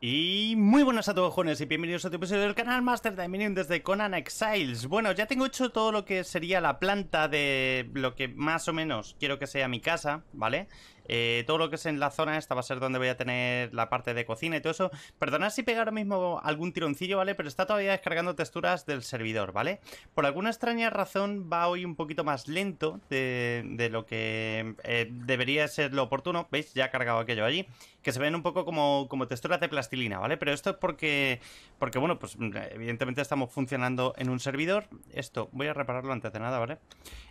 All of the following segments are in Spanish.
Y muy buenas a todos jóvenes y bienvenidos a otro episodio del canal Master de Dominion desde Conan Exiles Bueno, ya tengo hecho todo lo que sería la planta de lo que más o menos quiero que sea mi casa, ¿vale? Eh, todo lo que es en la zona esta va a ser donde voy a tener la parte de cocina y todo eso. Perdonad si pega ahora mismo algún tironcillo, ¿vale? Pero está todavía descargando texturas del servidor, ¿vale? Por alguna extraña razón va hoy un poquito más lento de, lo que eh, debería ser lo oportuno. ¿Veis? Ya ha cargado aquello allí. Que se ven un poco como, como texturas de plastilina, ¿vale? Pero esto es porque, porque, bueno, pues mm, evidentemente estamos funcionando en un servidor. Esto voy a repararlo antes de nada, ¿vale?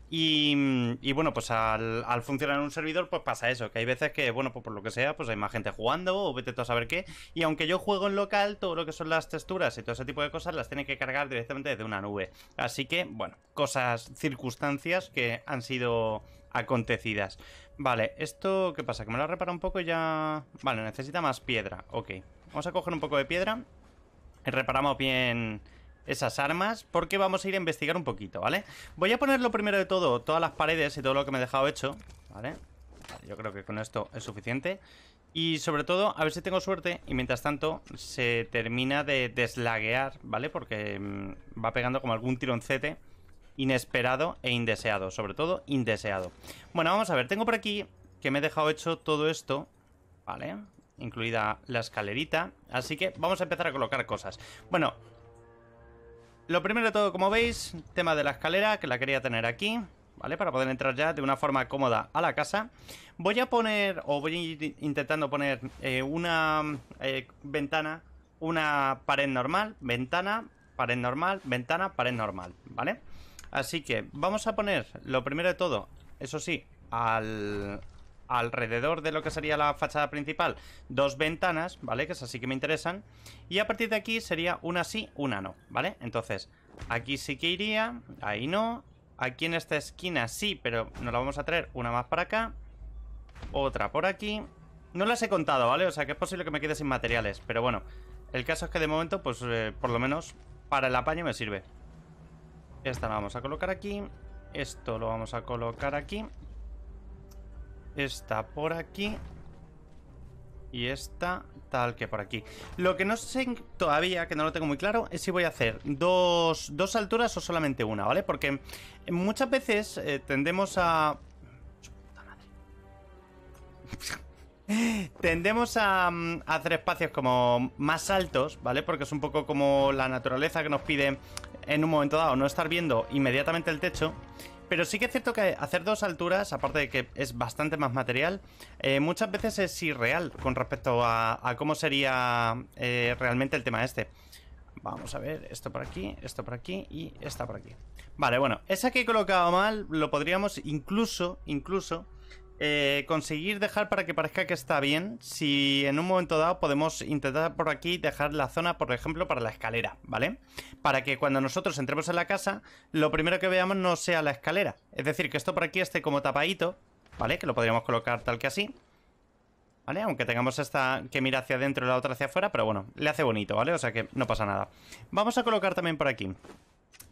Mm, y, bueno, pues al, funcionar en un servidor, pues pasa eso, que hay veces que, bueno, pues por lo que sea, pues hay más gente jugando o vete tú a saber qué. Y aunque yo juego en local, todo lo que son las texturas y todo ese tipo de cosas las tiene que cargar directamente desde una nube. Así que, bueno, cosas, circunstancias que han sido acontecidas. Vale, esto, ¿qué pasa? Que me lo ha reparado un poco ya... Vale, necesita más piedra, ok. Vamos a coger un poco de piedra. Y Reparamos bien esas armas porque vamos a ir a investigar un poquito, ¿vale? Voy a poner lo primero de todo, todas las paredes y todo lo que me he dejado hecho, ¿vale? Yo creo que con esto es suficiente. Y sobre todo, a ver si tengo suerte y mientras tanto se termina de deslaguear, ¿vale? Porque mm, va pegando como algún tironcete inesperado e indeseado, sobre todo indeseado. Bueno, vamos a ver, tengo por aquí que me he dejado hecho todo esto, ¿vale? Incluida la escalerita, así que vamos a empezar a colocar cosas. Bueno, lo primero de todo, como veis, tema de la escalera, que la quería tener aquí, ¿vale? Para poder entrar ya de una forma cómoda a la casa. Voy a poner, o voy a ir intentando poner eh, una eh, ventana, una pared normal, ventana, pared normal, ventana, pared normal, ¿vale? Así que vamos a poner, lo primero de todo, eso sí, al, alrededor de lo que sería la fachada principal, dos ventanas, ¿vale? Que esas sí que me interesan. Y a partir de aquí sería una sí, una no, ¿vale? Entonces, aquí sí que iría, ahí no. Aquí en esta esquina sí, pero nos la vamos a traer una más para acá. Otra por aquí. No las he contado, ¿vale? O sea que es posible que me quede sin materiales, pero bueno. El caso es que de momento, pues eh, por lo menos para el apaño me sirve. Esta la vamos a colocar aquí. Esto lo vamos a colocar aquí. Esta por aquí. Y esta tal que por aquí. Lo que no sé todavía, que no lo tengo muy claro, es si voy a hacer dos, alturas o solamente una, ¿vale? Porque muchas veces eh, tendemos a... tendemos mm, a, hacer espacios como más altos, ¿vale? Porque es un poco como la naturaleza que nos pide en un momento dado no estar viendo inmediatamente el techo pero sí que es cierto que hacer dos alturas, aparte de que es bastante más material, eh, muchas veces es irreal con respecto a, cómo sería eh, realmente el tema este. Vamos a ver, esto por aquí, esto por aquí y esta por aquí. Vale, bueno, esa que he colocado mal lo podríamos incluso, incluso eh, conseguir dejar para que parezca que está bien. Si en un momento dado podemos intentar por aquí dejar la zona, por ejemplo, para la escalera, ¿vale? Para que cuando nosotros entremos en la casa, lo primero que veamos no sea la escalera. Es decir, que esto por aquí esté como tapadito, ¿vale? Que lo podríamos colocar tal que así. ¿Vale? Aunque tengamos esta que mira hacia adentro y la otra hacia afuera, pero bueno, le hace bonito, ¿vale? O sea que no pasa nada. Vamos a colocar también por aquí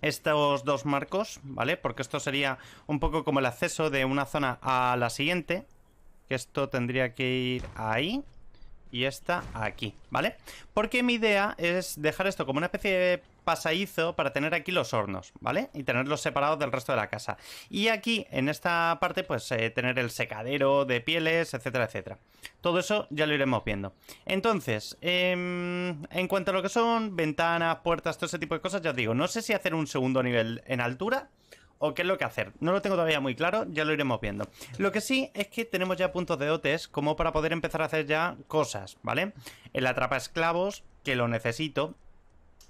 estos dos marcos, ¿vale? Porque esto sería un poco como el acceso de una zona a la siguiente. Que esto tendría que ir ahí. Y esta aquí, ¿vale? Porque mi idea es dejar esto como una especie de pasadizo para tener aquí los hornos, ¿vale? Y tenerlos separados del resto de la casa. Y aquí, en esta parte, pues eh, tener el secadero de pieles, etcétera, etcétera. Todo eso ya lo iremos viendo. Entonces, em, en cuanto a lo que son ventanas, puertas, todo ese tipo de cosas, ya os digo, no sé si hacer un segundo nivel en altura o qué es lo que hacer. No lo tengo todavía muy claro, ya lo iremos viendo. Lo que sí es que tenemos ya puntos de dotes como para poder empezar a hacer ya cosas, ¿vale? El atrapa esclavos, que lo necesito,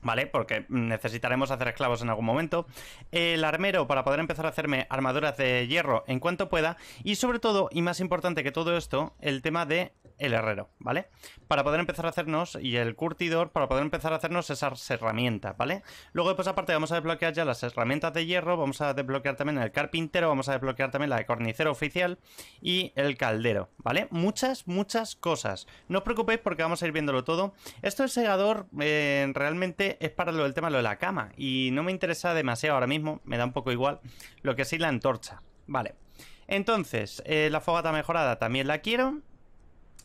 ¿Vale? Porque necesitaremos hacer esclavos en algún momento. El armero para poder empezar a hacerme armaduras de hierro en cuanto pueda. Y sobre todo, y más importante que todo esto, el tema de el herrero, ¿vale? Para poder empezar a hacernos, y el curtidor, para poder empezar a hacernos esas herramientas, ¿vale? Luego, después pues, aparte, vamos a desbloquear ya las herramientas de hierro, vamos a desbloquear también el carpintero, vamos a desbloquear también la de cornicero oficial y el caldero, ¿vale? Muchas, muchas cosas. No os preocupéis porque vamos a ir viéndolo todo. Esto del segador eh, realmente es para lo del tema lo de la cama y no me interesa demasiado ahora mismo, me da un poco igual lo que sí la antorcha, ¿vale? Entonces, eh, la fogata mejorada también la quiero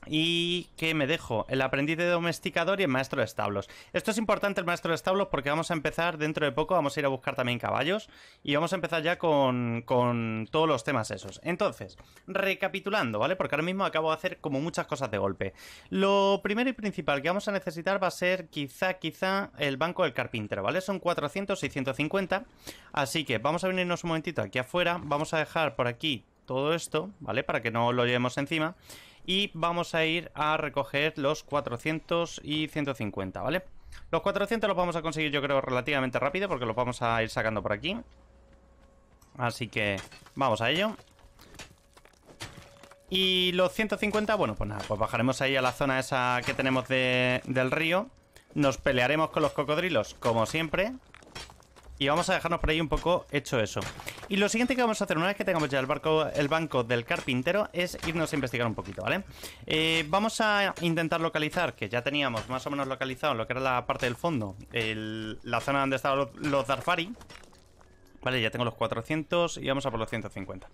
¿Y que me dejo? El aprendiz de domesticador y el maestro de establos. Esto es importante el maestro de establos porque vamos a empezar dentro de poco, vamos a ir a buscar también caballos y vamos a empezar ya con, con todos los temas esos. Entonces, recapitulando, ¿vale? Porque ahora mismo acabo de hacer como muchas cosas de golpe. Lo primero y principal que vamos a necesitar va a ser quizá, quizá el banco del carpintero, ¿vale? Son 400, 650, así que vamos a venirnos un momentito aquí afuera, vamos a dejar por aquí todo esto, ¿vale? Para que no lo llevemos encima y vamos a ir a recoger los 400 y 150, ¿vale? Los 400 los vamos a conseguir yo creo relativamente rápido porque los vamos a ir sacando por aquí. Así que vamos a ello. Y los 150, bueno, pues nada, pues bajaremos ahí a la zona esa que tenemos del río. Nos pelearemos con los cocodrilos, como siempre. Y vamos a dejarnos por ahí un poco hecho eso. Y lo siguiente que vamos a hacer una vez que tengamos ya el, barco, el banco del carpintero es irnos a investigar un poquito, ¿vale? Eh, vamos a intentar localizar, que ya teníamos más o menos localizado lo que era la parte del fondo, la zona donde estaban los, Darfari. Vale, ya tengo los 400 y vamos a por los 150.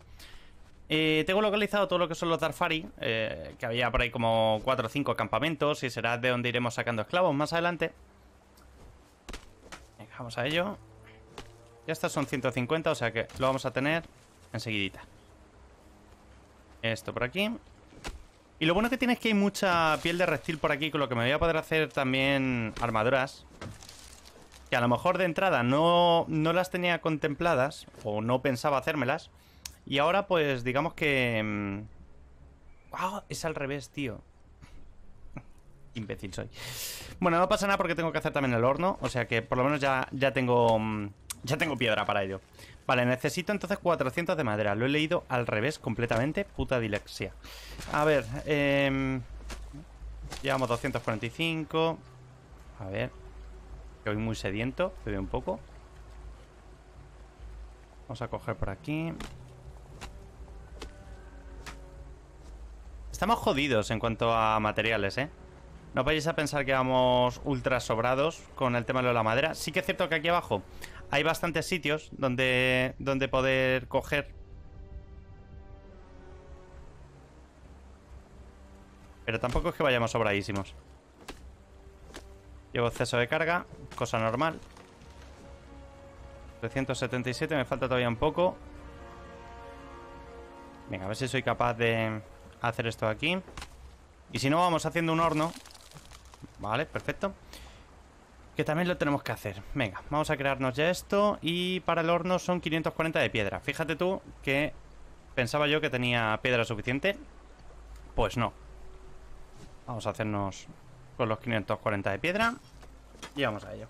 Eh, tengo localizado todo lo que son los Darfari, eh, que había por ahí como 4 o 5 campamentos, y será de donde iremos sacando esclavos más adelante. vamos a ello. Ya estas son 150, o sea que lo vamos a tener enseguidita. Esto por aquí. Y lo bueno que tiene es que hay mucha piel de reptil por aquí, con lo que me voy a poder hacer también armaduras. Que a lo mejor de entrada no, no las tenía contempladas, o no pensaba hacérmelas. Y ahora pues digamos que... ¡Wow! Mm, es al revés, tío. Imbécil soy. Bueno, no pasa nada porque tengo que hacer también el horno, o sea que por lo menos ya, ya tengo... Mm, ya tengo piedra para ello. Vale, necesito entonces 400 de madera. Lo he leído al revés completamente. Puta dilexia. A ver, eh... Llevamos 245. A ver. Estoy muy sediento. Bebe un poco. Vamos a coger por aquí. Estamos jodidos en cuanto a materiales, ¿eh? No vayáis a pensar que vamos ultra sobrados con el tema de la madera. Sí que es cierto que aquí abajo hay bastantes sitios donde, donde poder coger. Pero tampoco es que vayamos sobradísimos. Llevo exceso de carga, cosa normal. 377, me falta todavía un poco. Venga, a ver si soy capaz de hacer esto aquí. Y si no, vamos haciendo un horno. Vale, perfecto. Que también lo tenemos que hacer. Venga, vamos a crearnos ya esto. Y para el horno son 540 de piedra. Fíjate tú que pensaba yo que tenía piedra suficiente. Pues no. Vamos a hacernos con los 540 de piedra. Y vamos a ello.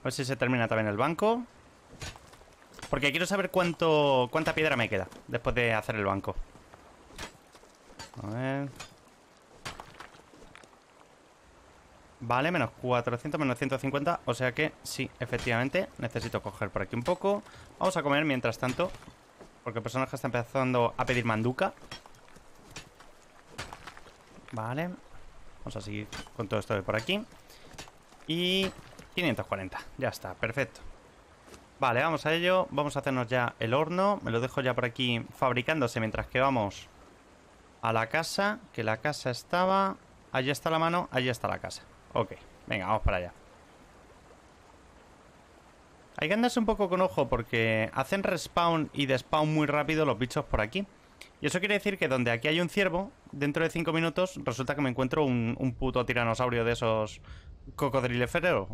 A ver si se termina también el banco. Porque quiero saber cuánto cuánta piedra me queda después de hacer el banco. A Vale, menos 400, menos 150 O sea que sí, efectivamente Necesito coger por aquí un poco Vamos a comer mientras tanto Porque el personaje está empezando a pedir manduca Vale Vamos a seguir con todo esto de por aquí Y... 540, ya está, perfecto Vale, vamos a ello Vamos a hacernos ya el horno Me lo dejo ya por aquí fabricándose Mientras que vamos a la casa, que la casa estaba... Allí está la mano, allí está la casa. Ok, venga, vamos para allá. Hay que andarse un poco con ojo porque hacen respawn y despawn muy rápido los bichos por aquí. Y eso quiere decir que donde aquí hay un ciervo, dentro de 5 minutos resulta que me encuentro un, un puto tiranosaurio de esos Cocodrilefero.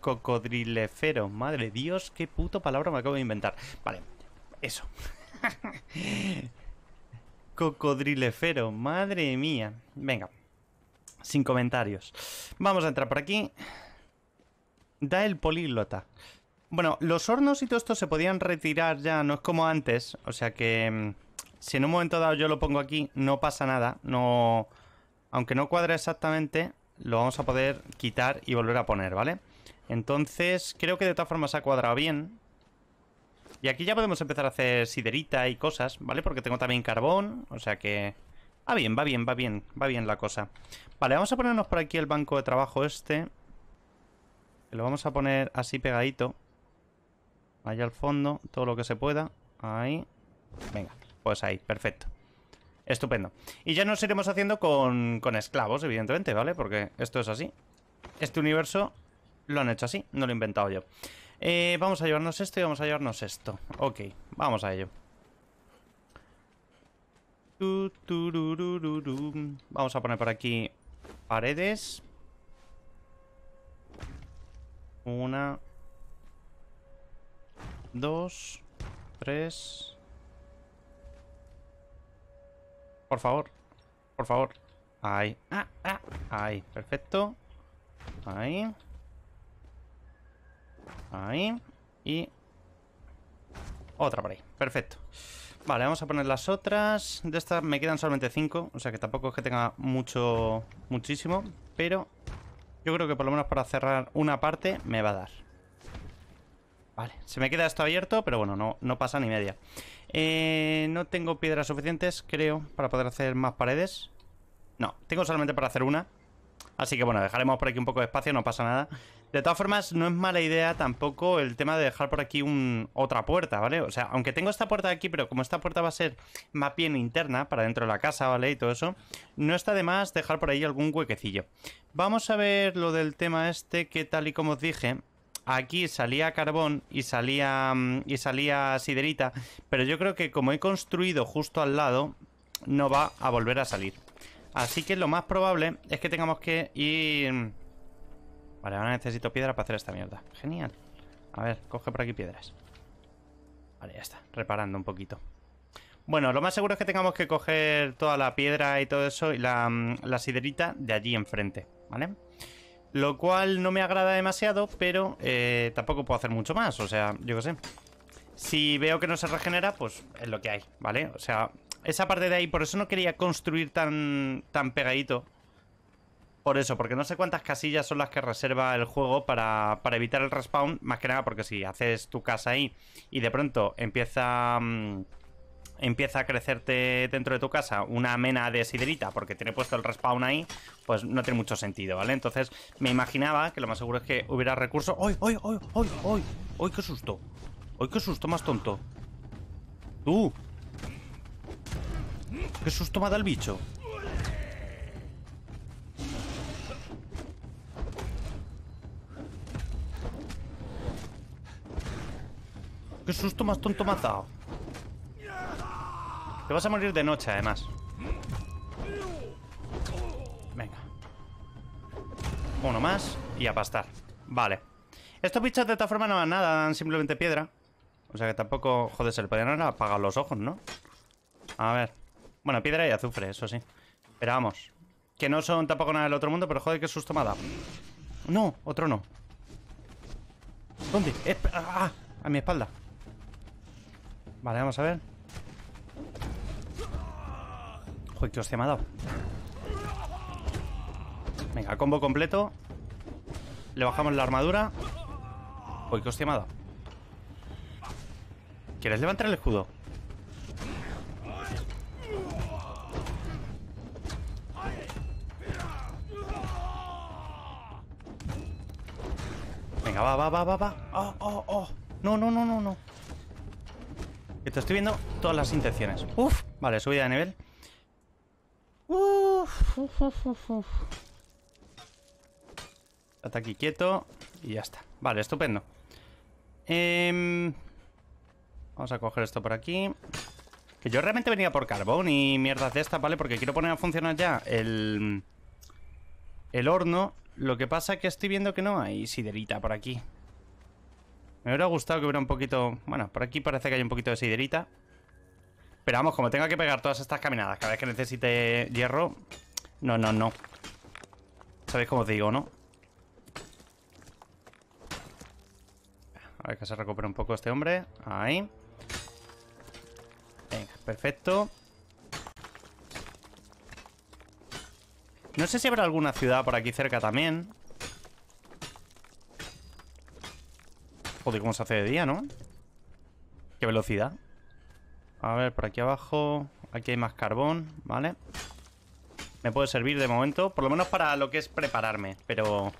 Cocodrilefero, madre Dios, qué puto palabra me acabo de inventar. Vale, eso. cocodrilefero, madre mía. Venga, sin comentarios. Vamos a entrar por aquí. Da el políglota. Bueno, los hornos y todo esto se podían retirar ya, no es como antes. O sea que mm, si en un momento dado yo lo pongo aquí, no pasa nada. No, Aunque no cuadra exactamente, lo vamos a poder quitar y volver a poner, ¿vale? Entonces, creo que de todas formas ha cuadrado bien. Y aquí ya podemos empezar a hacer siderita y cosas, ¿vale? Porque tengo también carbón, o sea que... Ah, bien, va bien, va bien, va bien la cosa. Vale, vamos a ponernos por aquí el banco de trabajo este. Lo vamos a poner así pegadito. Allá al fondo, todo lo que se pueda. Ahí. Venga, pues ahí, perfecto. Estupendo. Y ya nos iremos haciendo con, con esclavos, evidentemente, ¿vale? Porque esto es así. Este universo lo han hecho así, no lo he inventado yo. Eh, vamos a llevarnos esto y vamos a llevarnos esto. Ok, vamos a ello. Vamos a poner por aquí paredes. Una. Dos. Tres. Por favor. Por favor. Ahí. Ah, ah. Ahí. Perfecto. Ahí. Ahí. Y otra por ahí. Perfecto. Vale, vamos a poner las otras. De estas me quedan solamente cinco O sea que tampoco es que tenga mucho, muchísimo. Pero yo creo que por lo menos para cerrar una parte me va a dar. Vale, se me queda esto abierto, pero bueno, no, no pasa ni media. Eh, no tengo piedras suficientes, creo, para poder hacer más paredes. No, tengo solamente para hacer una. Así que bueno, dejaremos por aquí un poco de espacio, no pasa nada. De todas formas, no es mala idea tampoco el tema de dejar por aquí otra puerta, ¿vale? O sea, aunque tengo esta puerta aquí, pero como esta puerta va a ser más bien interna, para dentro de la casa, ¿vale? Y todo eso, no está de más dejar por ahí algún huequecillo. Vamos a ver lo del tema este, que tal y como os dije, aquí salía carbón y salía mm, y salía siderita, pero yo creo que como he construido justo al lado, no va a volver a salir. Así que lo más probable es que tengamos que ir Vale, ahora necesito piedra para hacer esta mierda. Genial. A ver, coge por aquí piedras. Vale, ya está. Reparando un poquito. Bueno, lo más seguro es que tengamos que coger toda la piedra y todo eso y la, mm, siderita de allí enfrente, ¿vale? Lo cual no me agrada demasiado, pero eh, tampoco puedo hacer mucho más, o sea, yo qué sé. Si veo que no se regenera, pues es lo que hay, ¿vale? O sea, esa parte de ahí, por eso no quería construir tan, tan pegadito por eso, porque no sé cuántas casillas son las que reserva el juego para, evitar el respawn, más que nada porque si haces tu casa ahí y de pronto empieza... Mm, empieza a crecerte dentro de tu casa una mena de siderita porque tiene puesto el respawn ahí, pues no tiene mucho sentido, ¿vale? Entonces me imaginaba que lo más seguro es que hubiera recursos. ¡Ay, uy, ay, ay, ay! ¡Ay, qué susto! ¡Ay, qué susto más tonto! ¡Tú! ¡Qué susto me ha dado el bicho! ¡Qué susto más tonto matado. Te vas a morir de noche, además. Venga. Uno más y a pastar. Vale. Estos bichos de esta forma no dan nada, dan simplemente piedra. O sea que tampoco... Joder, se le podrían apagar los ojos, ¿no? A ver. Bueno, piedra y azufre, eso sí. Pero vamos. Que no son tampoco nada del otro mundo, pero joder, qué susto me ha dado. No, otro no. ¿Dónde? Ah, ¡Ah! A mi espalda. Vale, vamos a ver. Joder, que hostia me ha dado. Venga, combo completo. Le bajamos la armadura. Joder, que hostia me ha dado. ¿Quieres levantar el escudo? Venga, va, va, va, va, va. Oh, oh, oh. No, no, no, no, no estoy viendo todas las intenciones. Uf, vale, subida de nivel. Uf, uf, uf, uf. Hasta aquí quieto y ya está. Vale, estupendo. Em, vamos a coger esto por aquí. Que yo realmente venía por carbón y mierdas de esta, ¿vale? Porque quiero poner a funcionar ya el, el horno. Lo que pasa es que estoy viendo que no hay siderita por aquí. Me hubiera gustado que hubiera un poquito... Bueno, por aquí parece que hay un poquito de siderita. Pero vamos, como tenga que pegar todas estas caminadas cada vez que necesite hierro... No, no, no. Sabéis cómo os digo, ¿no? A ver que se recupera un poco este hombre. Ahí. Venga, perfecto. No sé si habrá alguna ciudad por aquí cerca también. De cómo se hace de día, ¿no? Qué velocidad. A ver, por aquí abajo. Aquí hay más carbón, ¿vale? Me puede servir de momento, por lo menos para lo que es prepararme, pero...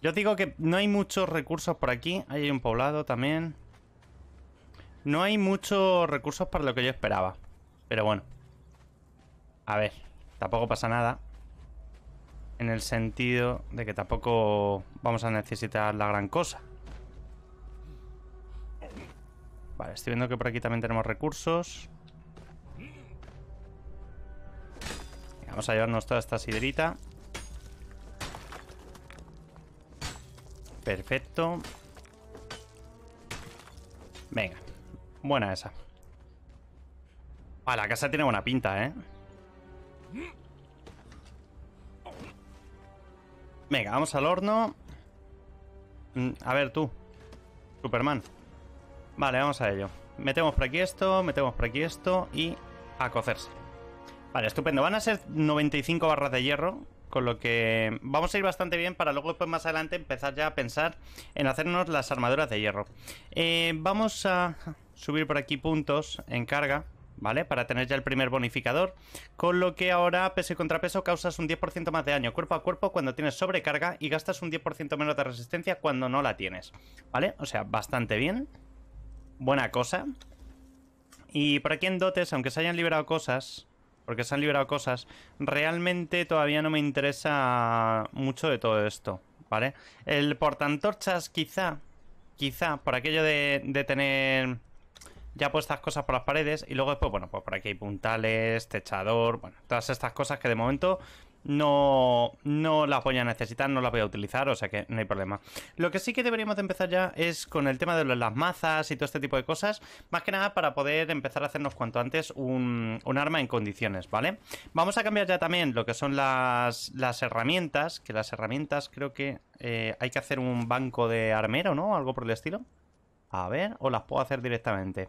Yo digo que no hay muchos recursos por aquí. Ahí hay un poblado también. No hay muchos recursos para lo que yo esperaba. Pero bueno. A ver, tampoco pasa nada. En el sentido de que tampoco vamos a necesitar la gran cosa. Vale, estoy viendo que por aquí también tenemos recursos. Vamos a llevarnos toda esta siderita. Perfecto. Venga. Buena esa. Ah, la casa tiene buena pinta, ¿eh? Venga, vamos al horno. Mm, a ver, tú. Superman. Vale, vamos a ello. Metemos por aquí esto, metemos por aquí esto y a cocerse. Vale, estupendo. Van a ser 95 barras de hierro, con lo que vamos a ir bastante bien para luego pues más adelante empezar ya a pensar en hacernos las armaduras de hierro. Eh, vamos a subir por aquí puntos en carga. ¿Vale? Para tener ya el primer bonificador. Con lo que ahora, peso y contrapeso, causas un 10% más de daño cuerpo a cuerpo cuando tienes sobrecarga y gastas un 10% menos de resistencia cuando no la tienes. ¿Vale? O sea, bastante bien buena cosa. Y por aquí en dotes, aunque se hayan liberado cosas, porque se han liberado cosas, realmente todavía no me interesa mucho de todo esto, ¿vale? El portantorchas quizá, quizá, por aquello de, tener ya puestas cosas por las paredes y luego después, bueno, pues por aquí hay puntales, techador, bueno, todas estas cosas que de momento no, no las voy a necesitar, no las voy a utilizar, o sea que no hay problema. Lo que sí que deberíamos de empezar ya es con el tema de las mazas y todo este tipo de cosas, más que nada para poder empezar a hacernos cuanto antes un, arma en condiciones, ¿vale? Vamos a cambiar ya también lo que son las, las herramientas, que las herramientas creo que eh, hay que hacer un banco de armero, ¿no? Algo por el estilo. A ver, o las puedo hacer directamente.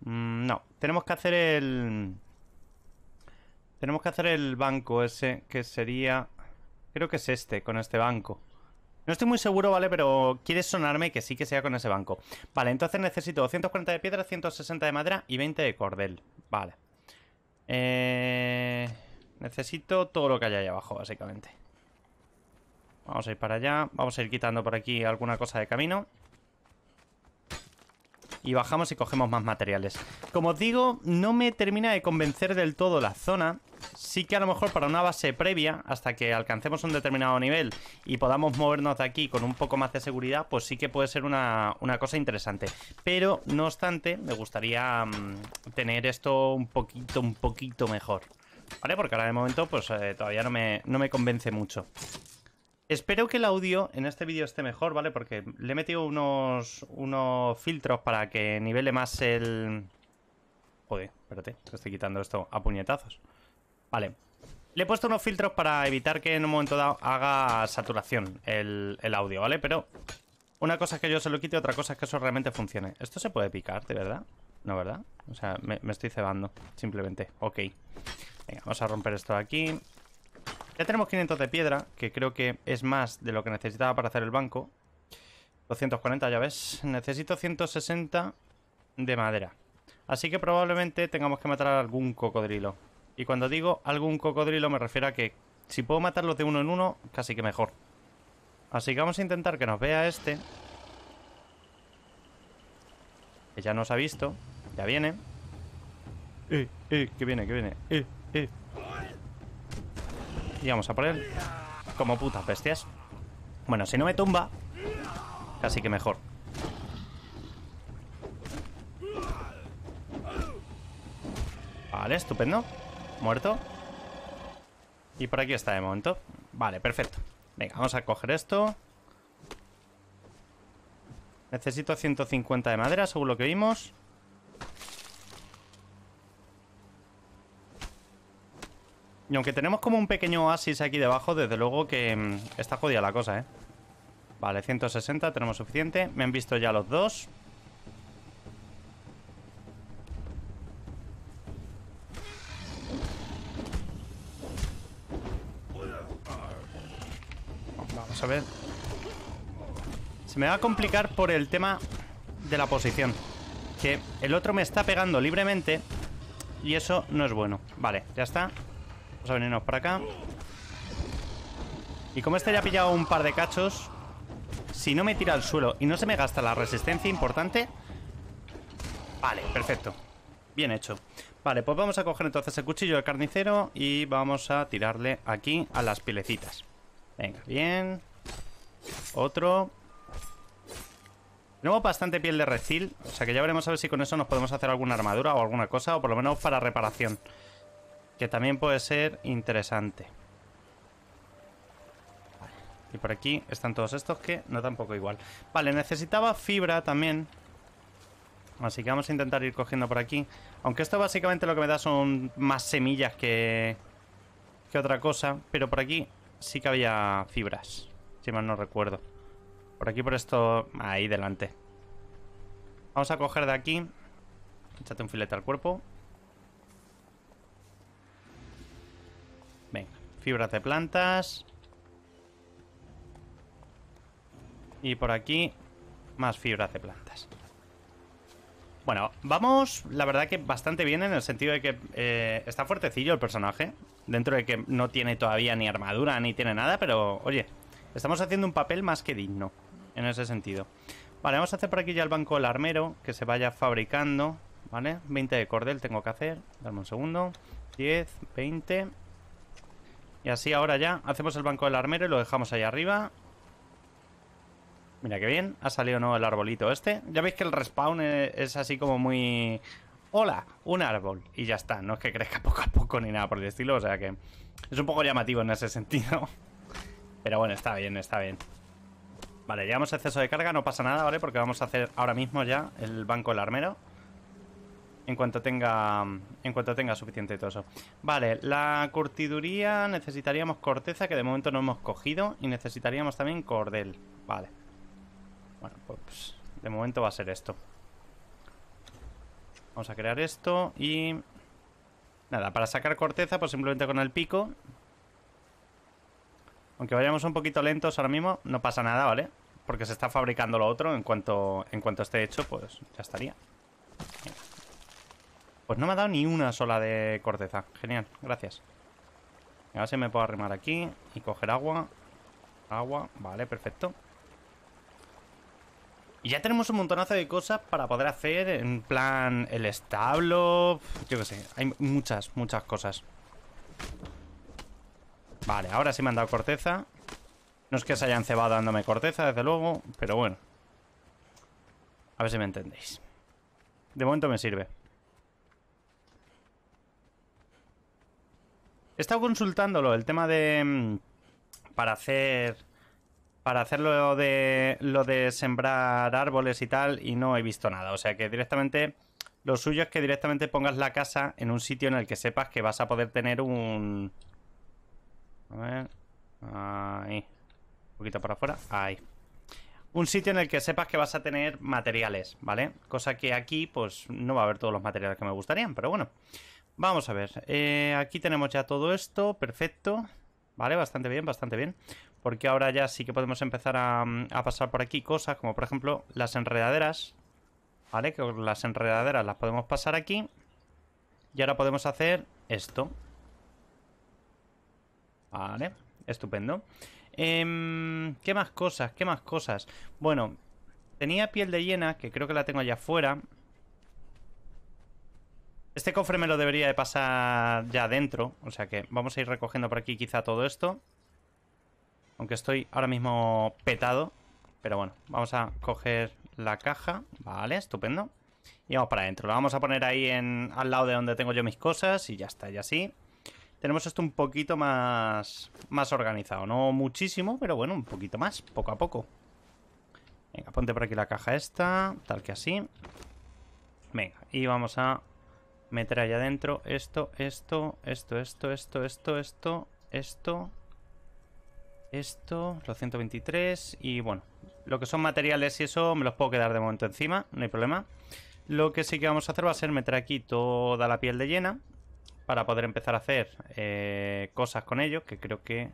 Mm, no, tenemos que hacer el... Tenemos que hacer el banco ese, que sería... Creo que es este, con este banco. No estoy muy seguro, ¿vale? Pero quieres sonarme que sí que sea con ese banco. Vale, entonces necesito 240 de piedra, 160 de madera y 20 de cordel. Vale. Eh... Necesito todo lo que haya ahí abajo, básicamente. Vamos a ir para allá. Vamos a ir quitando por aquí alguna cosa de camino y bajamos y cogemos más materiales. Como os digo, no me termina de convencer del todo la zona. Sí que a lo mejor para una base previa, hasta que alcancemos un determinado nivel y podamos movernos de aquí con un poco más de seguridad, pues sí que puede ser una, cosa interesante. Pero, no obstante, me gustaría mm, tener esto un poquito, un poquito mejor. ¿Vale? Porque ahora de momento, pues eh, todavía no no me convence mucho. Espero que el audio en este vídeo esté mejor, ¿vale? Porque le he metido unos, unos filtros para que nivele más el... Joder, espérate, te estoy quitando esto a puñetazos. Vale. Le he puesto unos filtros para evitar que en un momento dado haga saturación el, audio, ¿vale? Pero una cosa es que yo se lo quite, otra cosa es que eso realmente funcione. Esto se puede picar, ¿de verdad? No, ¿verdad? O sea, me, me estoy cebando, simplemente. Ok. Venga, vamos a romper esto de aquí. Ya tenemos 500 de piedra, que creo que es más de lo que necesitaba para hacer el banco. 240, ya ves. Necesito 160 de madera. Así que probablemente tengamos que matar a algún cocodrilo. Y cuando digo algún cocodrilo me refiero a que si puedo matarlos de uno en uno, casi que mejor. Así que vamos a intentar que nos vea este. Que ya nos ha visto. Ya viene. Eh, eh, que viene, que viene. Eh, eh. Y vamos a por él. Como putas bestias. Bueno, si no me tumba, casi que mejor. Vale, estupendo. Muerto. Y por aquí está de momento. Vale, perfecto. Venga, vamos a coger esto. Necesito 150 de madera, según lo que vimos. Y aunque tenemos como un pequeño oasis aquí debajo, desde luego que mm, está jodida la cosa, ¿eh? Vale, 160, tenemos suficiente. Me han visto ya los dos. Vamos a ver. Se me va a complicar por el tema de la posición. Que el otro me está pegando libremente y eso no es bueno. Vale, ya está a venirnos para acá. Y como este ya ha pillado un par de cachos, si no me tira al suelo y no se me gasta la resistencia importante... Vale, perfecto. Bien hecho. Vale, pues vamos a coger entonces el cuchillo del carnicero y vamos a tirarle aquí a las pilecitas. Venga, bien. Otro. Tenemos bastante piel de recil, o sea que ya veremos a ver si con eso nos podemos hacer alguna armadura o alguna cosa, o por lo menos para reparación. Que también puede ser interesante. Y por aquí están todos estos que no tampoco igual. Vale, necesitaba fibra también. Así que vamos a intentar ir cogiendo por aquí. Aunque esto básicamente lo que me da son más semillas que, que otra cosa. Pero por aquí sí que había fibras. Si mal no recuerdo. Por aquí, por esto... Ahí delante. Vamos a coger de aquí. Échate un filete al cuerpo. fibras de plantas. Y por aquí, más fibras de plantas. Bueno, vamos, la verdad que bastante bien en el sentido de que eh, está fuertecillo el personaje. Dentro de que no tiene todavía ni armadura ni tiene nada, pero oye, estamos haciendo un papel más que digno en ese sentido. Vale, vamos a hacer por aquí ya el banco del armero, que se vaya fabricando, ¿vale? 20 de cordel tengo que hacer, dame un segundo. 10, 20... Y así ahora ya hacemos el banco del armero y lo dejamos ahí arriba. Mira que bien, ha salido no el arbolito este. Ya veis que el respawn e-, es así como muy... Hola, un árbol. Y ya está, no es que crezca poco a poco ni nada por el estilo, o sea que es un poco llamativo en ese sentido. Pero bueno, está bien, está bien. Vale, llevamos exceso de carga, no pasa nada, ¿vale? Porque vamos a hacer ahora mismo ya el banco del armero en cuanto tenga en cuanto tenga suficiente todo eso. Vale, la curtiduría necesitaríamos corteza que de momento no hemos cogido y necesitaríamos también cordel. Vale. Bueno, pues de momento va a ser esto. Vamos a crear esto y nada, para sacar corteza pues simplemente con el pico. Aunque vayamos un poquito lentos ahora mismo, no pasa nada, ¿vale? Porque se está fabricando lo otro, en cuanto en cuanto esté hecho, pues ya estaría. Pues no me ha dado ni una sola de corteza. Genial, gracias. A ver si me puedo arrimar aquí y coger agua. Agua, vale, perfecto. Y ya tenemos un montonazo de cosas para poder hacer, en plan, el establo... Yo qué sé, hay muchas, muchas cosas. Vale, ahora sí me han dado corteza. No es que se hayan cebado dándome corteza, desde luego, pero bueno. A ver si me entendéis. De momento me sirve. He estado consultándolo, el tema de. Mm, para hacer. Para hacer lo de. Lo de sembrar árboles y tal, y no he visto nada. O sea que directamente. Lo suyo es que directamente pongas la casa en un sitio en el que sepas que vas a poder tener un. A ver. Ahí. Un poquito para afuera. Ahí un sitio en el que sepas que vas a tener materiales, ¿vale? Cosa que aquí, pues, no va a haber todos los materiales que me gustarían, pero bueno. Vamos a ver, eh, aquí tenemos ya todo esto, perfecto. Vale, bastante bien, bastante bien. Porque ahora ya sí que podemos empezar a, a pasar por aquí cosas, como por ejemplo las enredaderas. Vale, que las enredaderas las podemos pasar aquí. Y ahora podemos hacer esto. Vale, estupendo. Em, ¿Qué más cosas? ¿Qué más cosas? Bueno, tenía piel de hiena, que creo que la tengo allá afuera. Este cofre me lo debería de pasar ya adentro. O sea que vamos a ir recogiendo por aquí quizá todo esto. Aunque estoy ahora mismo petado. Pero bueno, vamos a coger la caja. Vale, estupendo. Y vamos para adentro. La vamos a poner ahí en, al lado de donde tengo yo mis cosas. Y ya está, ya así tenemos esto un poquito más, más organizado. No muchísimo, pero bueno, un poquito más, poco a poco. Venga, ponte por aquí la caja esta, tal que así. Venga, y vamos a meter allá adentro esto, esto, esto, esto, esto, esto, esto, esto, esto, los 123 y bueno, lo que son materiales y eso me los puedo quedar de momento encima, no hay problema. Lo que sí que vamos a hacer va a ser meter aquí toda la piel de llena, para poder empezar a hacer eh, cosas con ellos, que creo que...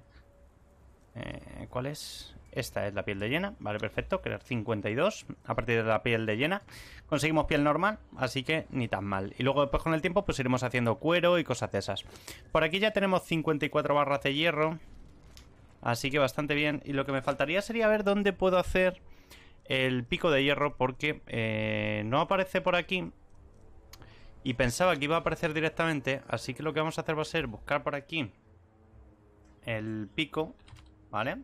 Eh, ¿Cuál es? Esta es la piel de llena, vale, perfecto, crear 52 a partir de la piel de llena. Conseguimos piel normal, así que ni tan mal. Y luego después con el tiempo pues iremos haciendo cuero y cosas de esas. Por aquí ya tenemos 54 barras de hierro, así que bastante bien. Y lo que me faltaría sería ver dónde puedo hacer el pico de hierro porque eh, no aparece por aquí y pensaba que iba a aparecer directamente, así que lo que vamos a hacer va a ser buscar por aquí el pico, ¿vale?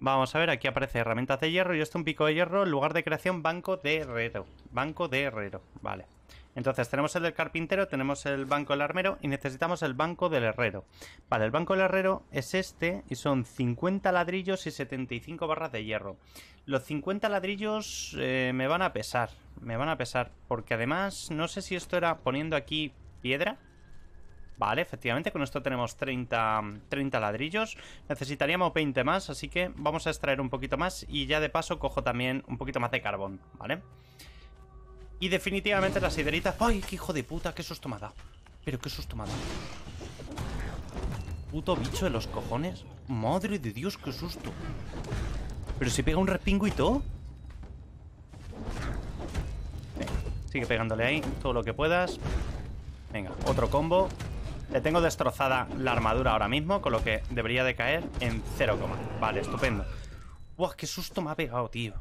Vamos a ver, aquí aparece herramientas de hierro y esto un pico de hierro, lugar de creación, banco de herrero. Banco de herrero, vale. Entonces tenemos el del carpintero, tenemos el banco del armero y necesitamos el banco del herrero. Vale, el banco del herrero es este y son 50 ladrillos y 75 barras de hierro. Los 50 ladrillos eh, me van a pesar, me van a pesar, porque además no sé si esto era poniendo aquí piedra. Vale, efectivamente, con esto tenemos 30, 30 ladrillos. Necesitaríamos 20 más, así que vamos a extraer un poquito más y ya de paso cojo también un poquito más de carbón, ¿vale? vale y definitivamente la siderita... ¡Ay, qué hijo de puta! ¡Qué susto me ha dado! Pero qué susto me ha dado. Puto bicho de los cojones. Madre de Dios, qué susto. Pero si pega un respingo y todo. sigue pegándole ahí todo lo que puedas. Venga, otro combo. Le tengo destrozada la armadura ahora mismo, con lo que debería de caer en 0, vale, estupendo. ¡Wow, qué susto me ha pegado, tío!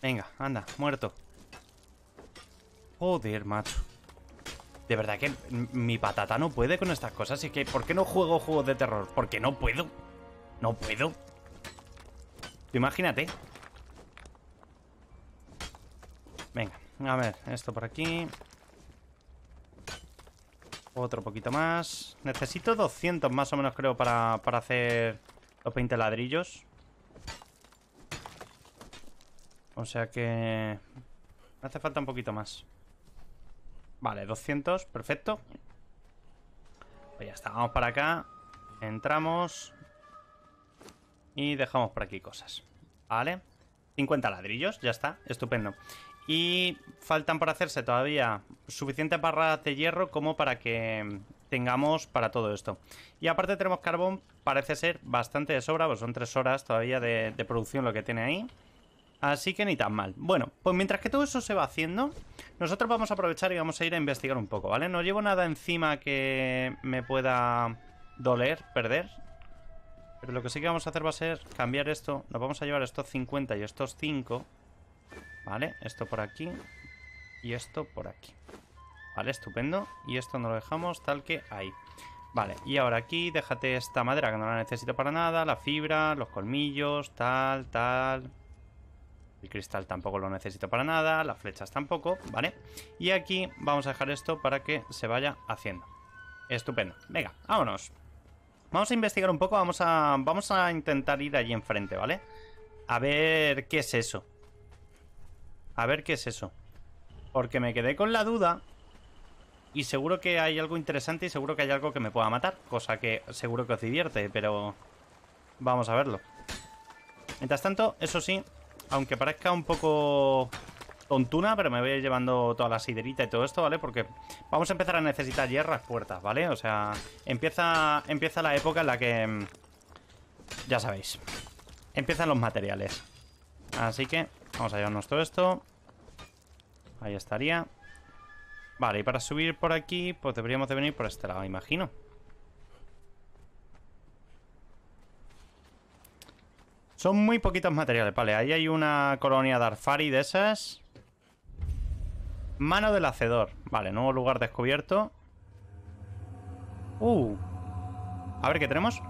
Venga, anda, muerto. Joder, macho. De verdad que mi patata no puede con estas cosas. Así que, ¿por qué no juego juegos de terror? Porque no puedo. No puedo. Imagínate. Venga, a ver, esto por aquí. Otro poquito más. Necesito 200 más o menos, creo, para, para hacer los 20 ladrillos. O sea que... Me hace falta un poquito más. Vale, 200, perfecto. Pues ya está, vamos para acá. Entramos. Y dejamos por aquí cosas. Vale. 50 ladrillos, ya está, estupendo. Y faltan por hacerse todavía suficientes barras de hierro como para que tengamos para todo esto. Y aparte tenemos carbón, parece ser bastante de sobra, pues son 3 horas todavía de, de producción lo que tiene ahí. Así que ni tan mal. Bueno, pues mientras que todo eso se va haciendo, nosotros vamos a aprovechar y vamos a ir a investigar un poco, ¿vale? No llevo nada encima que me pueda doler, perder. Pero lo que sí que vamos a hacer va a ser cambiar esto. Nos vamos a llevar estos 50 y estos 5. ¿Vale? Esto por aquí y esto por aquí. Vale, estupendo. Y esto no lo dejamos tal que hay Vale, y ahora aquí déjate esta madera que no la necesito para nada. La fibra, los colmillos, tal, tal... El cristal tampoco lo necesito para nada, las flechas tampoco, ¿vale? Y aquí vamos a dejar esto para que se vaya haciendo. Estupendo. Venga, vámonos. Vamos a investigar un poco, vamos a, vamos a intentar ir allí enfrente, ¿vale? A ver qué es eso. A ver qué es eso. Porque me quedé con la duda y seguro que hay algo interesante y seguro que hay algo que me pueda matar, cosa que seguro que os divierte, pero vamos a verlo. Mientras tanto, eso sí, aunque parezca un poco tontuna, pero me voy llevando toda la siderita y todo esto, ¿vale? Porque vamos a empezar a necesitar hierras puertas, ¿vale? O sea, empieza, empieza la época en la que... Mm, ya sabéis. Empiezan los materiales. Así que vamos a llevarnos todo esto. Ahí estaría. Vale, y para subir por aquí, pues deberíamos de venir por este lado, imagino. Son muy poquitos materiales, vale. Ahí hay una colonia de Arfari de esas. Mano del Hacedor. Vale, nuevo lugar descubierto. Uh. A ver, ¿qué tenemos?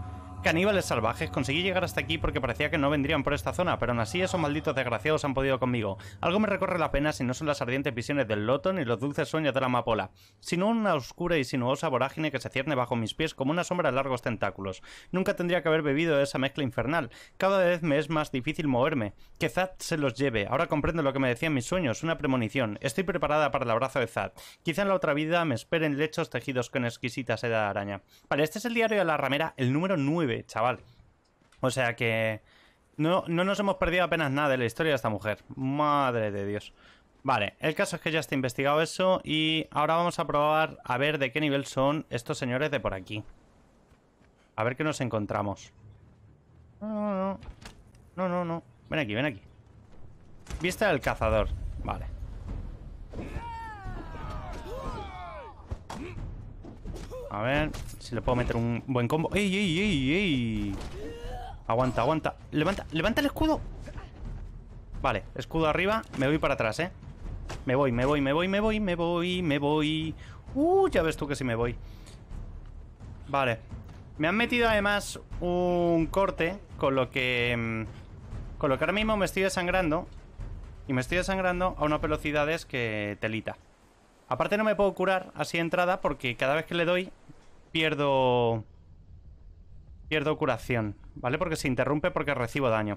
Caníbales salvajes, conseguí llegar hasta aquí porque parecía que no vendrían por esta zona, pero aún así esos malditos desgraciados han podido conmigo. Algo me recorre la pena si no son las ardientes visiones del loto ni los dulces sueños de la amapola, sino una oscura y sinuosa vorágine que se cierne bajo mis pies como una sombra de largos tentáculos. Nunca tendría que haber bebido esa mezcla infernal. Cada vez me es más difícil moverme. Que Zad se los lleve. Ahora comprendo lo que me decían mis sueños, una premonición. Estoy preparada para el abrazo de Zad. Quizá en la otra vida me esperen lechos tejidos con exquisita seda de araña. Vale, este es el diario de la ramera, el número 9 chaval. O sea que no, nos hemos perdido apenas nada de la historia de esta mujer. Madre de Dios. Vale, el caso es que ya está investigado eso y ahora vamos a probar a ver de qué nivel son estos señores de por aquí. A ver qué nos encontramos. No, no, no. No, no, no. Ven aquí, ven aquí. Vista del cazador. Vale. A ver si le puedo meter un buen combo. ¡Ey, ey, ey, ey! Aguanta, aguanta. Levanta, levanta el escudo. Vale, escudo arriba. Me voy para atrás, ¿eh? Me voy, me voy, me voy, me voy, me voy, me voy. Uh, ya ves tú que sí me voy. Vale. Me han metido además un corte, con lo que... Mm, con lo que ahora mismo me estoy desangrando. Y me estoy desangrando a unas velocidades que telita. Aparte no me puedo curar así de entrada porque cada vez que le doy pierdo... Pierdo curación, ¿vale? Porque se interrumpe porque recibo daño.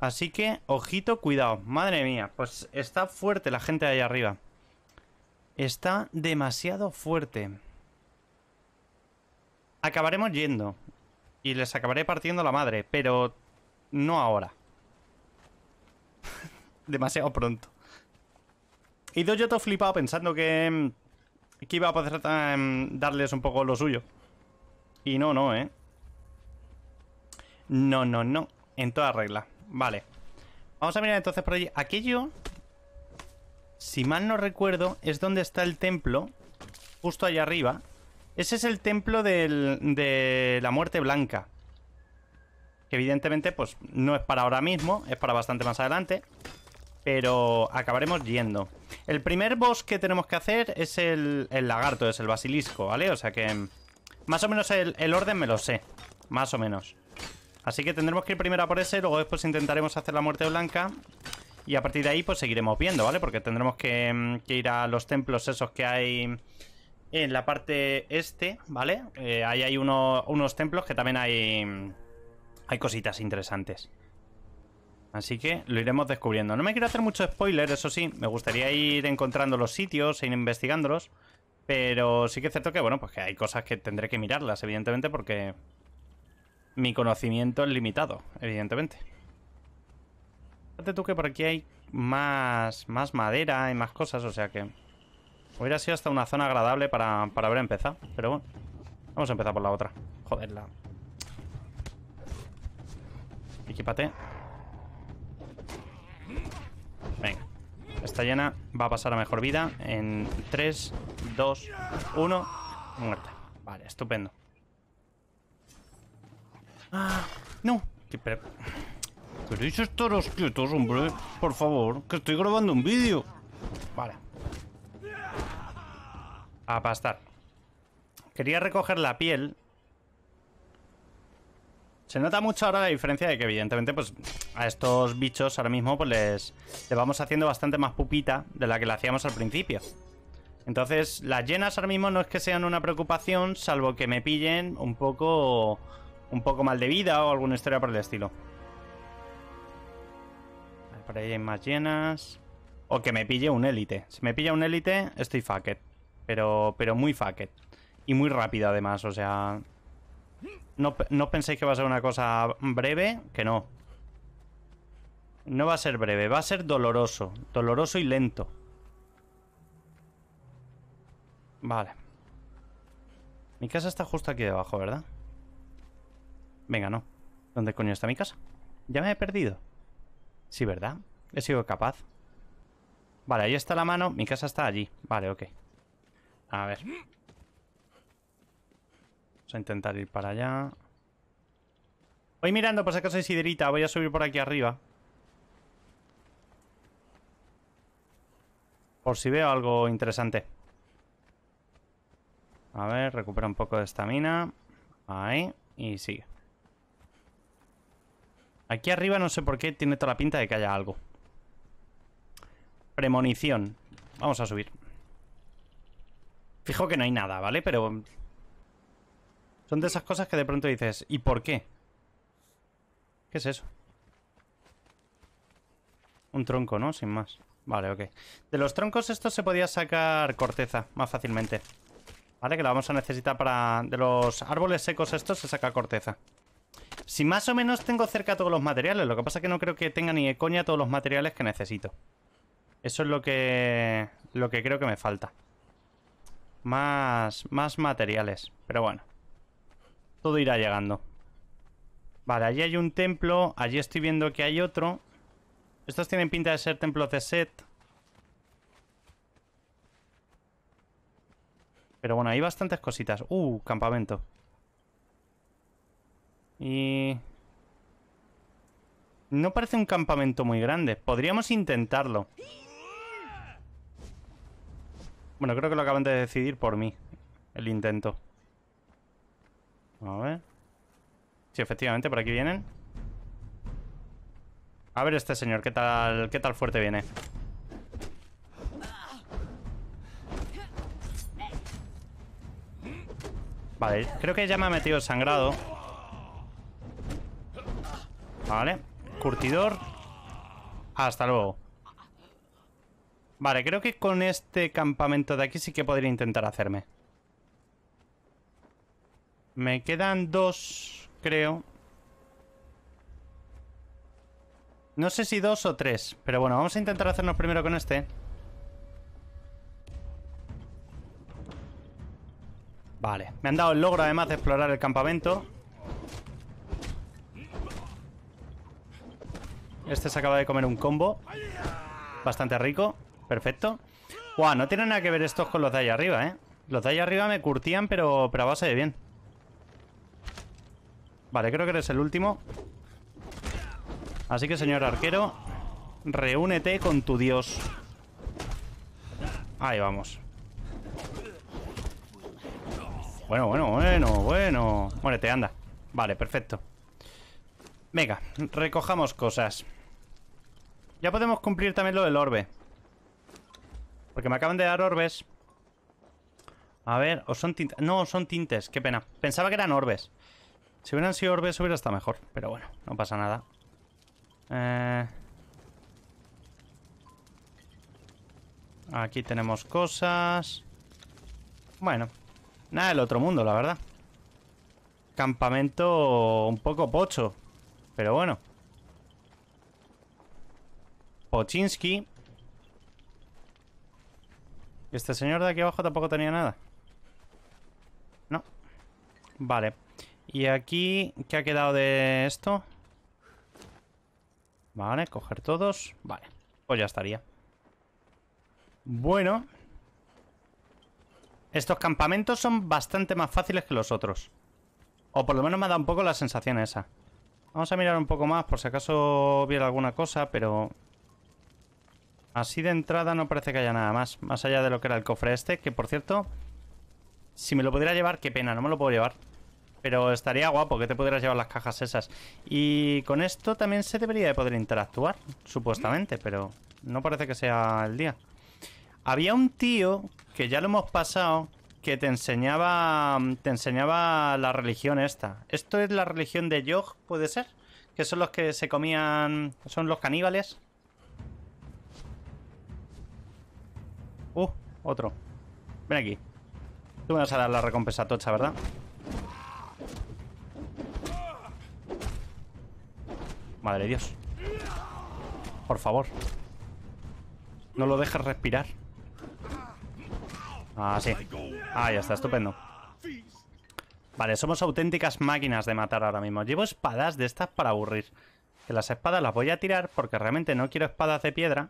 Así que, ojito, cuidado. Madre mía, pues está fuerte la gente de ahí arriba. Está demasiado fuerte. Acabaremos yendo. Y les acabaré partiendo la madre, pero no ahora. demasiado pronto. Y dos yo flipado pensando que, em, que iba a poder darles un poco lo suyo. Y no, no, ¿eh? No, no, no. En toda regla. Vale. Vamos a mirar entonces por allí. Aquello, si mal no recuerdo, es donde está el templo. Justo allá arriba. Ese es el templo de la muerte blanca. Que evidentemente, pues, no es para ahora mismo. Es para bastante más adelante pero acabaremos yendo. El primer boss que tenemos que hacer es el, lagarto, es el basilisco, ¿vale? O sea que mm, más o menos el, orden me lo sé, más o menos. Así que tendremos que ir primero a por ese, luego después intentaremos hacer la muerte blanca y a partir de ahí pues seguiremos viendo, ¿vale? Porque tendremos que, mm, ir a los templos esos que hay en la parte este, ¿vale? Eh, ahí hay unos templos que también hay, mm, hay cositas interesantes. Así que lo iremos descubriendo. No me quiero hacer mucho spoiler, eso sí. Me gustaría ir encontrando los sitios e ir investigándolos. Pero sí que es cierto que, bueno, pues que hay cosas que tendré que mirarlas, evidentemente, porque mi conocimiento es limitado, evidentemente. Fíjate tú que por aquí hay más, más madera y más cosas, o sea que... Hubiera sido hasta una zona agradable para, para haber empezado, pero bueno. Vamos a empezar por la otra. Joderla. Equipate. Esta llena, va a pasar a mejor vida en 3, 2, 1, muerta. Vale, estupendo. Ah, no. ¿Queréis estaros quietos, hombre? Por favor, que estoy grabando un vídeo. Vale. A pastar. Quería recoger la piel se nota mucho ahora la diferencia de que, evidentemente, pues a estos bichos ahora mismo pues les, vamos haciendo bastante más pupita de la que le hacíamos al principio. Entonces, las llenas ahora mismo no es que sean una preocupación, salvo que me pillen un poco, un poco mal de vida o alguna historia por el estilo. Por ahí hay más llenas. O que me pille un élite. Si me pilla un élite, estoy fucked. Pero, pero muy fucked. Y muy rápido además, o sea... No, no penséis que va a ser una cosa breve, que no. No va a ser breve, va a ser doloroso. Doloroso y lento. Vale. Mi casa está justo aquí debajo, ¿verdad? Venga, no. ¿Dónde coño está mi casa? Ya me he perdido. Sí, ¿verdad? He sido capaz. Vale, ahí está la mano. Mi casa está allí. Vale, ok. A ver. Vamos a intentar ir para allá. Voy mirando por si acaso hay siderita. Voy a subir por aquí arriba. Por si veo algo interesante. A ver, recupera un poco de estamina. Ahí. Y sigue. Aquí arriba no sé por qué tiene toda la pinta de que haya algo. Premonición. Vamos a subir. Fijo que no hay nada, ¿vale? Pero son de esas cosas que de pronto dices, ¿y por qué? ¿Qué es eso? Un tronco, ¿no? Sin más. Vale, ok. De los troncos estos se podía sacar corteza más fácilmente. ¿Vale? Que la vamos a necesitar para... De los árboles secos estos se saca corteza. Si más o menos tengo cerca todos los materiales. Lo que pasa es que no creo que tenga ni de coña todos los materiales que necesito. Eso es lo que... Lo que creo que me falta. Más... Más materiales. Pero bueno. Todo irá llegando. Vale, allí hay un templo. Allí estoy viendo que hay otro. Estos tienen pinta de ser templos de Set. Pero bueno, hay bastantes cositas. Uh, campamento. Y... No parece un campamento muy grande. Podríamos intentarlo. Bueno, creo que lo acaban de decidir por mí. El intento. A ver. Sí, efectivamente, por aquí vienen. A ver este señor, ¿qué tal, qué tal fuerte viene? Vale, creo que ya me ha metido sangrado. Vale. Curtidor. Hasta luego. Vale, creo que con este campamento de aquí sí que podría intentar hacerme. Me quedan dos, creo. No sé si dos o tres, pero bueno, vamos a intentar hacernos primero con este. Vale, me han dado el logro además de explorar el campamento. Este se acaba de comer un combo. Bastante rico. Perfecto. no tiene nada que ver estos con los de allá arriba, ¿eh? Los de allá arriba me curtían, pero, pero a base de bien. Vale, creo que eres el último. Así que, señor arquero, reúnete con tu dios. Ahí vamos. Bueno, bueno, bueno, bueno. Muérete, anda. Vale, perfecto. Venga, recojamos cosas. Ya podemos cumplir también lo del orbe. Porque me acaban de dar orbes. A ver, o son tintes... No, son tintes, qué pena. Pensaba que eran orbes. Si hubieran sido orbes hubiera estado mejor, pero bueno, no pasa nada. Eh, aquí tenemos cosas. Bueno, nada del otro mundo, la verdad. Campamento un poco pocho, pero bueno. Pochinsky. Este señor de aquí abajo tampoco tenía nada. No. Vale. Y aquí, ¿qué ha quedado de esto? Vale, coger todos. Vale, pues ya estaría. Bueno. Estos campamentos son bastante más fáciles que los otros. O por lo menos me ha dado un poco la sensación esa. Vamos a mirar un poco más por si acaso viera alguna cosa, pero... Así de entrada no parece que haya nada más. Más allá de lo que era el cofre este, que por cierto... Si me lo pudiera llevar, qué pena, no me lo puedo llevar. Pero estaría guapo que te pudieras llevar las cajas esas. Y con esto también se debería de poder interactuar, supuestamente, pero no parece que sea el día. Había un tío que ya lo hemos pasado que te enseñaba te enseñaba la religión esta. Esto es la religión de Yog, puede ser, que son los que se comían, son los caníbales. Uh, otro. Ven aquí. Tú me vas a dar la recompensa tocha, ¿verdad? Madre de Dios. Por favor. No lo dejes respirar. Ah, sí. Ah, ya está, estupendo. Vale, somos auténticas máquinas de matar ahora mismo. Llevo espadas de estas para aburrir. Que las espadas las voy a tirar porque realmente no quiero espadas de piedra.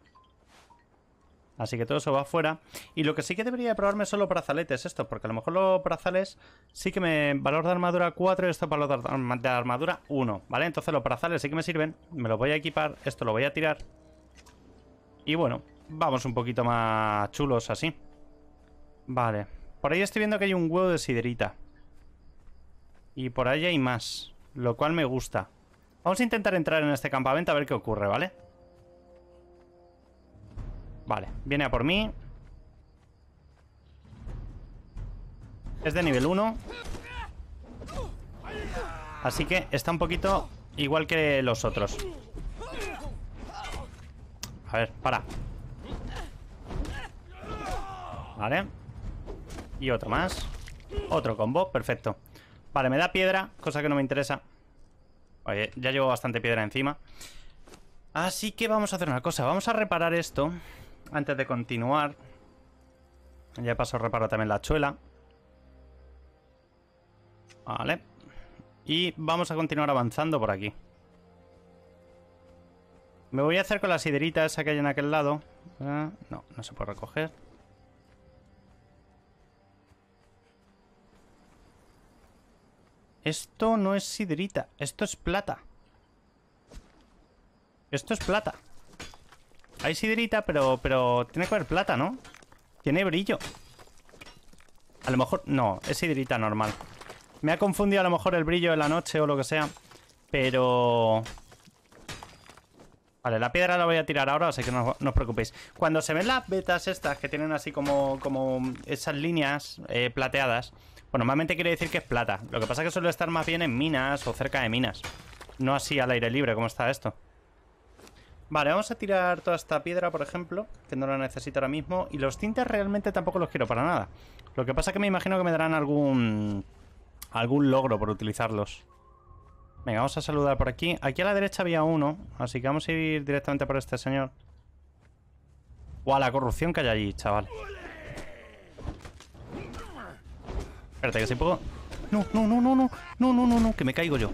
Así que todo eso va afuera. Y lo que sí que debería probarme son los brazaletes esto, porque a lo mejor los brazales sí que me... Valor de armadura 4 y esto valor de armadura 1, ¿vale? Entonces los brazales sí que me sirven. Me los voy a equipar, esto lo voy a tirar. Y bueno, vamos un poquito más chulos así. Vale. Por ahí estoy viendo que hay un huevo de siderita. Y por ahí hay más, lo cual me gusta. Vamos a intentar entrar en este campamento a ver qué ocurre, ¿vale? vale Vale, viene a por mí. Es de nivel 1. Así que está un poquito igual que los otros. A ver, para. Vale. Y otro más. Otro combo, perfecto. Vale, me da piedra, cosa que no me interesa. Oye, ya llevo bastante piedra encima. Así que vamos a hacer una cosa. Vamos a reparar esto. Antes de continuar, ya paso a reparar también la chuela. Vale. Y vamos a continuar avanzando por aquí. Me voy a hacer con la siderita esa que hay en aquel lado. Ah, no, no se puede recoger. Esto no es siderita, esto es plata. Esto es plata. Hay sidrita, pero, pero tiene que haber plata, ¿no? Tiene brillo. A lo mejor... No, es sidrita normal. Me ha confundido a lo mejor el brillo de la noche o lo que sea. Pero... Vale, la piedra la voy a tirar ahora, así que no, os preocupéis. Cuando se ven las vetas estas que tienen así como, como esas líneas eh, plateadas, pues normalmente quiere decir que es plata. Lo que pasa es que suele estar más bien en minas o cerca de minas. No así al aire libre como está esto. Vale, vamos a tirar toda esta piedra, por ejemplo, que no la necesito ahora mismo. Y los tintes realmente tampoco los quiero para nada. Lo que pasa es que me imagino que me darán algún, algún logro por utilizarlos. Venga, vamos a saludar por aquí. Aquí a la derecha había uno, así que vamos a ir directamente por este señor. ¡Guau, la corrupción que hay allí, chaval! Espérate, que si puedo... No, no, no, no, no, no, no, no, no, que me caigo yo.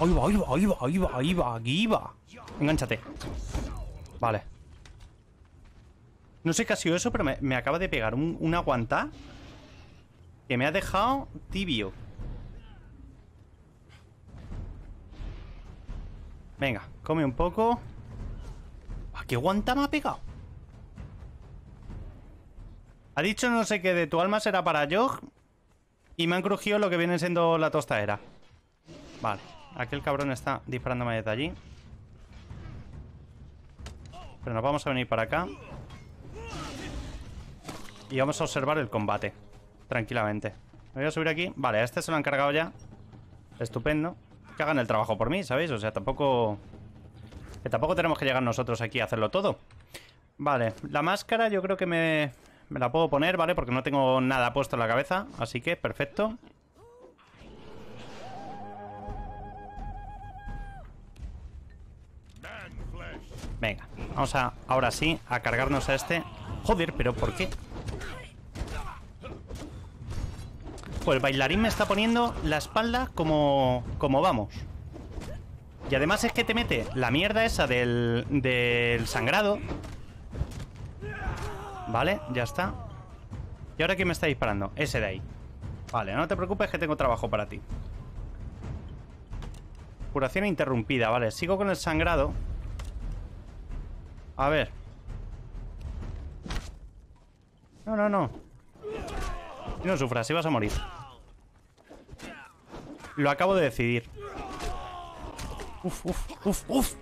Ahí va, ahí va, ahí va, ahí va, ahí va, aquí va. Engánchate. Vale. No sé qué ha sido eso, pero me, acaba de pegar Una un que me ha dejado tibio. Venga, come un poco. ¿A qué guanta me ha pegado? Ha dicho no sé qué de tu alma será para yo. Y me han crujido lo que viene siendo la tostadera. Vale. Aquel cabrón está disparándome desde allí. Pero nos vamos a venir para acá. Y vamos a observar el combate. Tranquilamente. Me voy a subir aquí. Vale, a este se lo han cargado ya. Estupendo. Que hagan el trabajo por mí, ¿sabéis? O sea, tampoco... tampoco tenemos que llegar nosotros aquí a hacerlo todo. Vale, la máscara yo creo que me... Me la puedo poner, ¿vale? Porque no tengo nada puesto en la cabeza. Así que, perfecto. Venga, vamos a, ahora sí, a cargarnos a este. Joder, pero ¿por qué? Pues el bailarín me está poniendo la espalda como, como vamos. Y además es que te mete la mierda esa del, del sangrado. Vale, ya está. ¿Y ahora quién me está disparando? Ese de ahí. Vale, no te preocupes que tengo trabajo para ti. Curación interrumpida, vale. Sigo con el sangrado. A ver. No, no, no. No sufras, si vas a morir. Lo acabo de decidir. Uf, uf, uf, uf.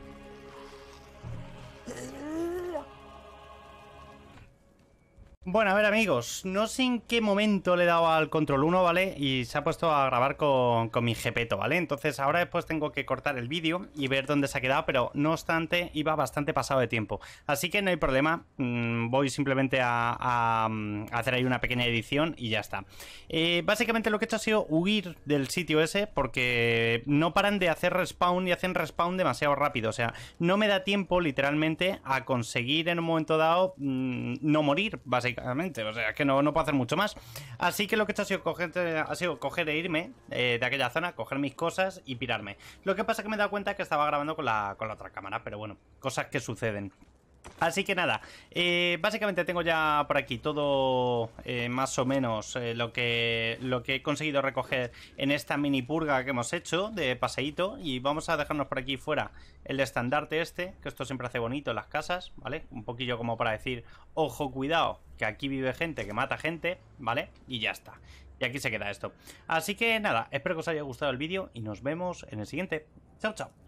Bueno, a ver amigos, no sé en qué momento le he dado al control 1, ¿vale? Y se ha puesto a grabar con, mi jepeto, ¿vale? Entonces ahora después tengo que cortar el vídeo y ver dónde se ha quedado, pero no obstante iba bastante pasado de tiempo. Así que no hay problema, mm, voy simplemente mm, a, hacer ahí una pequeña edición y ya está. Eh, básicamente lo que he hecho ha sido huir del sitio ese porque no paran de hacer respawn y hacen respawn demasiado rápido. O sea, no me da tiempo literalmente a conseguir en un momento dado mm, no morir, básicamente o sea, que no, puedo hacer mucho más. Así que lo que he hecho ha sido coger, e irme eh, de aquella zona, coger mis cosas y pirarme. Lo que pasa es que me he dado cuenta que estaba grabando con la, con la otra cámara, pero bueno, cosas que suceden. Así que nada, eh, básicamente tengo ya por aquí todo eh, más o menos eh, lo, que, lo que he conseguido recoger en esta mini purga que hemos hecho de paseíto y vamos a dejarnos por aquí fuera el estandarte este, que esto siempre hace bonito las casas, ¿vale? Un poquillo como para decir, ojo, cuidado, que aquí vive gente, que mata gente, ¿vale? Y ya está. Y aquí se queda esto. Así que nada, espero que os haya gustado el vídeo y nos vemos en el siguiente. Chao, chao.